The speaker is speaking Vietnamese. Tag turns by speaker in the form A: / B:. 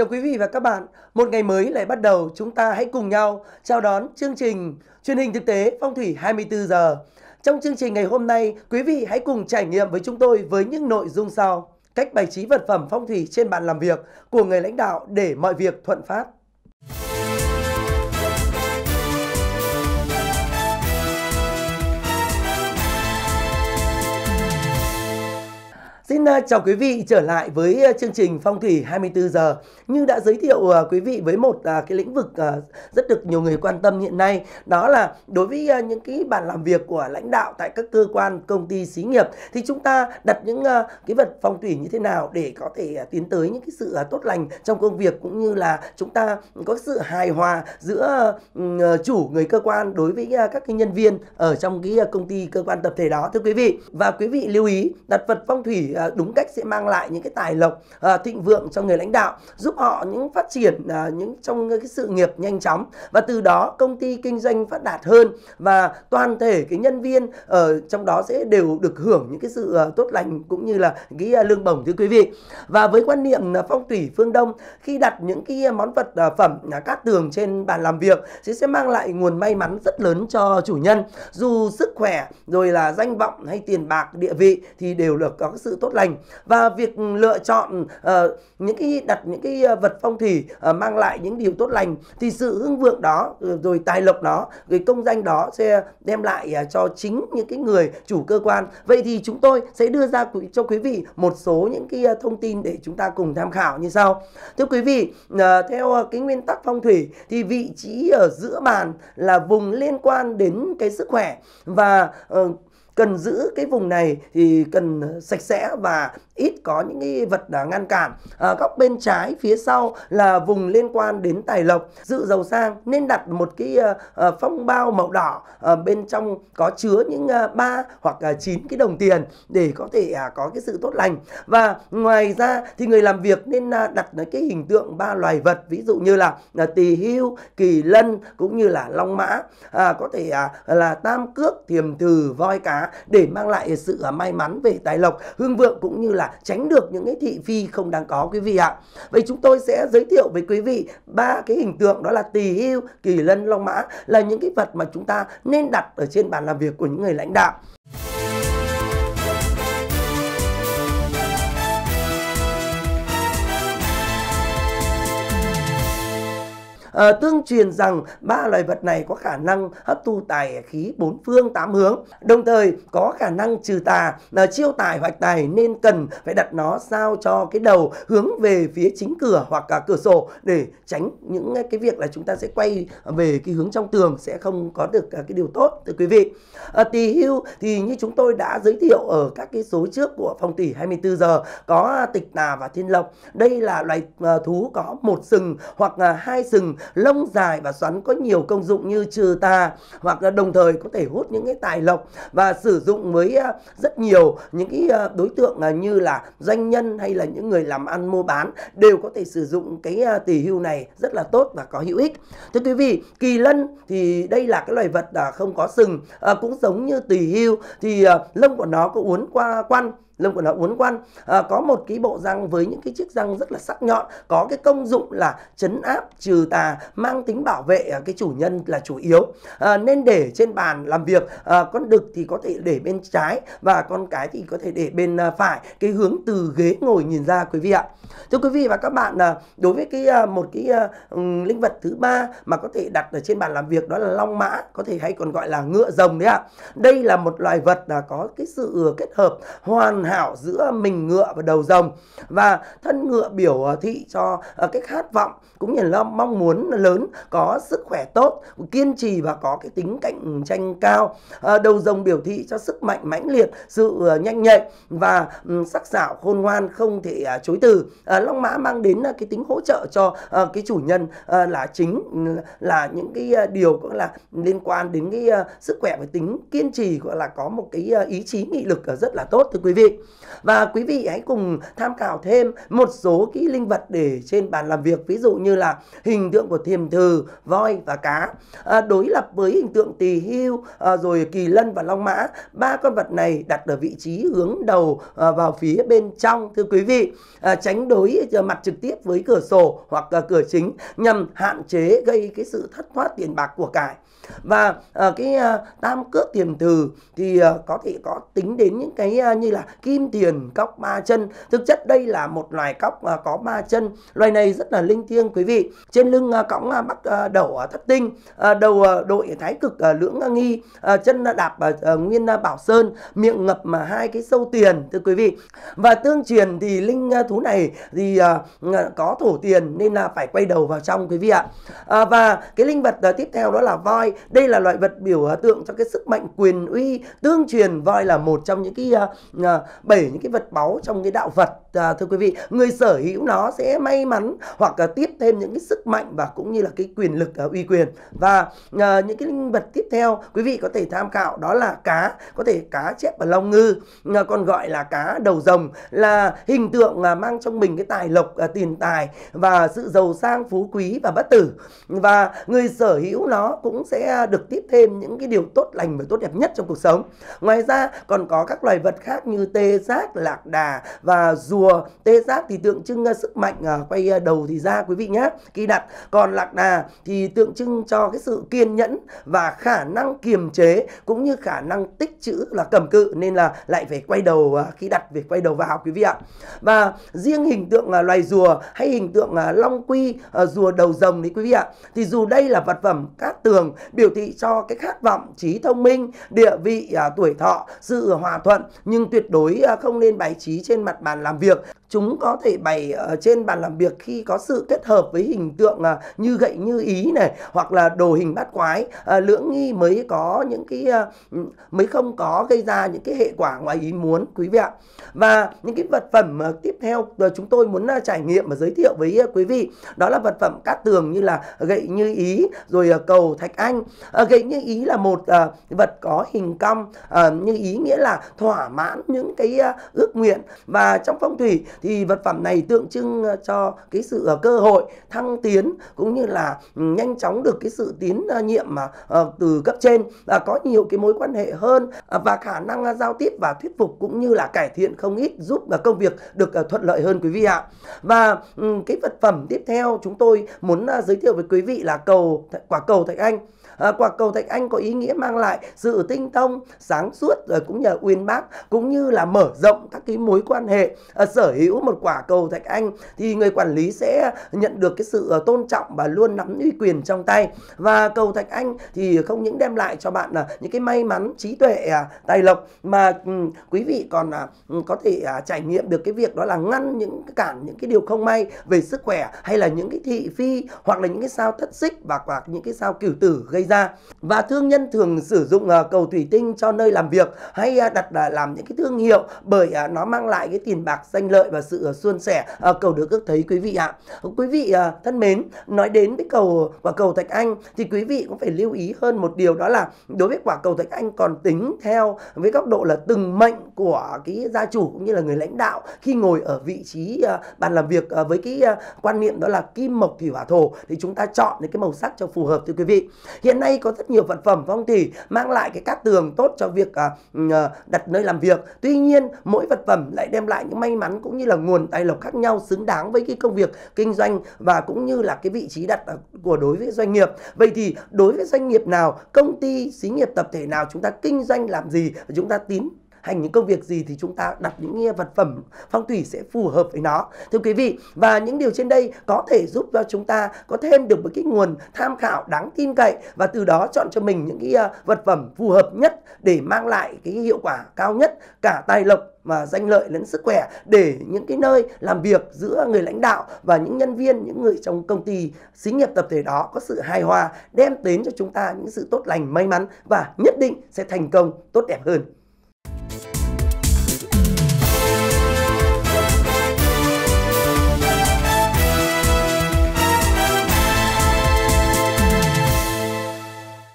A: Chào quý vị và các bạn, một ngày mới lại bắt đầu, chúng ta hãy cùng nhau chào đón chương trình truyền hình thực tế phong thủy 24 giờ. Trong chương trình ngày hôm nay, quý vị hãy cùng trải nghiệm với chúng tôi với những nội dung sau. Cách bày trí vật phẩm phong thủy trên bàn làm việc của người lãnh đạo để mọi việc thuận phát. Xin à, chào quý vị trở lại với à, chương trình Phong thủy 24 giờ. Như đã giới thiệu à, quý vị với một cái lĩnh vực rất được nhiều người quan tâm hiện nay, đó là đối với những cái bàn làm việc của lãnh đạo tại các cơ quan, công ty, xí nghiệp thì chúng ta đặt những cái vật phong thủy như thế nào để có thể tiến tới những cái sự tốt lành trong công việc cũng như là chúng ta có sự hài hòa giữa ừ, chủ người cơ quan đối với các cái nhân viên ở trong cái công ty cơ quan tập thể đó thưa quý vị. Và quý vị lưu ý đặt vật phong thủy À, đúng cách sẽ mang lại những cái tài lộc à, thịnh vượng cho người lãnh đạo giúp họ những phát triển à, những trong cái sự nghiệp nhanh chóng và từ đó công ty kinh doanh phát đạt hơn và toàn thể cái nhân viên ở trong đó sẽ đều được hưởng những cái sự tốt lành cũng như là cái lương bổng thưa quý vị và với quan niệm phong thủy phương đông khi đặt những cái món vật phẩm cát tường trên bàn làm việc sẽ sẽ mang lại nguồn may mắn rất lớn cho chủ nhân dù sức khỏe rồi là danh vọng hay tiền bạc địa vị thì đều được có sự tốt tốt lành và việc lựa chọn uh, những cái đặt những cái ờ, vật phong thủy uh, mang lại những điều tốt lành thì sự hưng vượng đó rồi tài lộc đó rồi công danh đó sẽ đem lại uh, cho chính những cái người chủ cơ quan vậy thì chúng tôi sẽ đưa ra cho quý vị một số những cái thông tin để chúng ta cùng tham khảo như sau thưa quý vị uh, theo cái nguyên tắc phong thủy thì vị trí ở giữa bàn là vùng liên quan đến cái sức khỏe và uh, cần giữ cái vùng này thì cần sạch sẽ và ít có những cái vật à, ngăn cản à, góc bên trái phía sau là vùng liên quan đến tài lộc dự giàu sang nên đặt một cái ờ, ờ, phong bao màu đỏ uh, bên trong có chứa những ờ, ba hoặc chín cái đồng tiền để có thể à, có cái sự tốt lành và ngoài ra thì người làm việc nên à, đặt cái hình tượng ba loài vật ví dụ như là tỳ hưu kỳ lân cũng như là long mã à, có thể là tam cước thiềm thừ voi cá để mang lại sự à, may mắn về tài lộc hương vượng cũng như là tránh được những cái thị phi không đáng có quý vị ạ vậy chúng tôi sẽ giới thiệu với quý vị ba cái hình tượng đó là tỳ hưu kỳ lân long mã là những cái vật mà chúng ta nên đặt ở trên bàn làm việc của những người lãnh đạo à, tương truyền rằng ba loài vật này có khả năng hấp thu tài khí bốn phương tám hướng đồng thời có khả năng trừ tà là ờ, chiêu tài hoạch tài nên cần phải đặt nó sao cho cái đầu hướng về phía chính cửa hoặc cả cửa sổ để tránh những cái việc là chúng ta sẽ quay về cái hướng trong tường sẽ không có được ờ, cái điều tốt thưa quý vị à, tỳ hưu thì như chúng tôi đã giới thiệu ở các cái số trước của phong tỷ 24 giờ có tịch tà và thiên lộc đây là loài thú có một sừng hoặc hai sừng lông dài và xoắn có nhiều công dụng như trừ tà hoặc là đồng thời có thể hút những cái tài lộc và sử dụng với à, rất nhiều những cái à, đối tượng à, như là doanh nhân hay là những người làm ăn mua bán đều có thể sử dụng cái tỷ hưu này rất là tốt và có hữu ích. Thưa quý vị, kỳ lân thì đây là cái loài vật không có sừng, cũng giống như tỷ hưu thì lông của nó có uốn qua quăn lông của nó uốn quan à, ờ, có một cái bộ răng với những cái chiếc răng rất là sắc nhọn có cái công dụng là chấn áp trừ tà mang tính bảo vệ ờ, cái chủ nhân là chủ yếu à, nên để trên bàn làm việc à, con đực thì có thể để bên trái và con cái thì có thể để bên phải cái hướng từ ghế ngồi nhìn ra quý vị ạ thưa quý vị và các bạn đối với cái một cái um, linh vật thứ ba mà có thể đặt ở trên bàn làm việc đó là long mã có thể hay còn gọi là ngựa rồng đấy ạ đây là một loài vật là có cái sự kết hợp hoàn hảo giữa mình ngựa và đầu rồng và thân ngựa biểu ờ, thị cho ờ, cái khát vọng cũng như là mong muốn lớn có sức khỏe tốt kiên trì và có cái tính cạnh tranh cao ờ, đầu rồng biểu thị cho sức mạnh mãnh liệt sự nhanh nhạy và sắc sảo khôn ngoan không thể à, chối từ long mã mang đến cái tính hỗ trợ cho cái chủ nhân là chính là những cái điều cũng là liên quan đến cái sức khỏe và tính kiên trì gọi là có một cái ý chí nghị lực rất là tốt thưa quý vị và quý vị hãy cùng tham khảo thêm một số kỹ linh vật để trên bàn làm việc ví dụ như là hình tượng của thiềm thừ, voi và cá à, đối lập với hình tượng tỳ hưu à, rồi kỳ lân và long mã ba con vật này đặt ở vị trí hướng đầu à, vào phía bên trong thưa quý vị à, tránh đối à, mặt trực tiếp với cửa sổ hoặc à, cửa chính nhằm hạn chế gây cái sự thất thoát tiền bạc của cải và à, cái à, tam cước thiềm thừ thì à, có thể có tính đến những cái à, như là cái kim tiền cóc ba chân thực chất đây là một loài cóc à, có ba chân loài này rất là linh thiêng quý vị trên lưng à, cõng à, bắt đầu thất tinh đầu đội thái cực lưỡng nghi chân đạp nguyên bảo sơn miệng ngập mà hai cái sâu tiền thưa quý vị và tương truyền thì linh thú này thì có thổ tiền nên là phải quay đầu vào trong quý vị ạ và cái linh vật tiếp theo đó là voi đây là loại vật biểu tượng cho cái sức mạnh quyền uy tương truyền voi là một trong những cái bảy những cái vật báu trong cái đạo Phật à, thưa quý vị người sở hữu nó sẽ may mắn hoặc à, tiếp thêm những cái sức mạnh và cũng như là cái quyền lực à, uy quyền và à, những cái vật tiếp theo quý vị có thể tham khảo đó là cá có thể cá chép và long ngư à, còn gọi là cá đầu rồng là hình tượng à, mang trong mình cái tài lộc à, tiền tài và sự giàu sang phú quý và bất tử và người sở hữu nó cũng sẽ được tiếp thêm những cái điều tốt lành và tốt đẹp nhất trong cuộc sống ngoài ra còn có các loài vật khác như tê tê giác lạc đà và rùa tê giác thì tượng trưng à, sức mạnh à, quay à, đầu thì ra quý vị nhé kỳ đặt còn lạc đà thì tượng trưng cho cái sự kiên nhẫn và khả năng kiềm chế cũng như khả năng tích chữ là cầm cự nên là lại phải quay đầu khi đặt việc quay đầu vào quý vị ạ và riêng hình tượng loài rùa hay hình tượng long quy rùa đầu rồng đấy quý vị ạ thì dù đây là vật phẩm cát tường biểu thị cho cái khát vọng trí thông minh địa vị tuổi thọ sự hòa thuận nhưng tuyệt đối gối à, không nên bày trí trên mặt bàn làm việc. Chúng có thể bày trên bàn làm việc khi có sự kết hợp với hình tượng à, như gậy như ý này hoặc là đồ hình bát quái à, lưỡng nghi mới có những cái ừ, mới không có gây ra những cái hệ quả ngoài ý muốn quý vị ạ. Và những cái vật phẩm tiếp theo chúng tôi muốn trải nghiệm và giới thiệu với quý vị đó là vật phẩm cát tường như là gậy như ý rồi cầu thạch anh. Gậy như ý là một vật có hình cong như ý nghĩa là thỏa mãn những cái ờ, ước nguyện và trong phong thủy thì vật phẩm này tượng trưng ờ, cho cái sự ờ, cơ hội thăng tiến cũng như là ừ, nhanh chóng được cái sự tín nhiệm mà từ cấp trên và có nhiều cái mối quan hệ hơn và khả năng giao tiếp và thuyết phục cũng như là cải thiện không ít giúp công việc được thuận lợi hơn quý vị ạ và ừ, cái vật phẩm tiếp theo chúng tôi muốn giới thiệu với quý vị là cầu quả cầu thạch anh à, quả cầu thạch anh có ý nghĩa mang lại sự tinh thông sáng suốt rồi cũng nhờ uyên bác cũng như là mở rộng các cái mối quan hệ à, sở hữu một quả cầu thạch anh thì người quản lý sẽ nhận được cái sự à, tôn trọng và luôn nắm uy quyền trong tay và cầu thạch anh thì không những đem lại cho bạn là những cái may mắn trí tuệ à, tài lộc mà quý vị còn à, có thể trải nghiệm được cái việc đó là ngăn những cản những cái điều không may về sức khỏe hay là những cái thị phi hoặc là những cái sao thất xích và hoặc những cái sao cửu tử gây ra và thương nhân thường sử dụng ờ, cầu thủy tinh cho nơi làm việc hay ờ, đặt ờ, làm những cái thương hiệu bởi nó mang lại cái tiền bạc danh lợi và sự suôn sẻ cầu được ước thấy quý vị ạ quý vị thân mến nói đến cái cầu quả cầu thạch anh thì quý vị cũng phải lưu ý hơn một điều đó là đối với quả cầu thạch anh còn tính theo với góc độ là từng mệnh của cái gia chủ cũng như là người lãnh đạo khi ngồi ở vị trí bàn làm việc với cái quan niệm đó là kim mộc thủy hỏa thổ thì chúng ta chọn những cái màu sắc cho phù hợp thưa quý vị hiện hiện nay có rất nhiều vật phẩm phong thủy mang lại cái cát tường tốt cho việc à, ờ, đặt nơi làm việc tuy nhiên mỗi vật phẩm lại đem lại những may mắn cũng như là nguồn tài lộc khác nhau xứng đáng với cái công việc kinh doanh và cũng như là cái vị trí đặt à, của đối với doanh nghiệp vậy thì đối với doanh nghiệp nào công ty xí nghiệp tập thể nào chúng ta kinh doanh làm gì chúng ta tín hành những công việc gì thì chúng ta đặt những vật phẩm phong thủy sẽ phù hợp với nó thưa quý vị và những điều trên đây có thể giúp cho chúng ta có thêm được một cái nguồn tham khảo đáng tin cậy và từ đó chọn cho mình những cái à, vật phẩm phù hợp nhất để mang lại cái hiệu quả cao nhất cả tài lộc mà danh lợi lẫn sức khỏe để những cái nơi làm việc giữa người lãnh đạo và những nhân viên những người trong công ty xí nghiệp tập thể đó có sự hài hòa đem đến cho chúng ta những sự tốt lành may mắn và nhất định sẽ thành công tốt đẹp hơn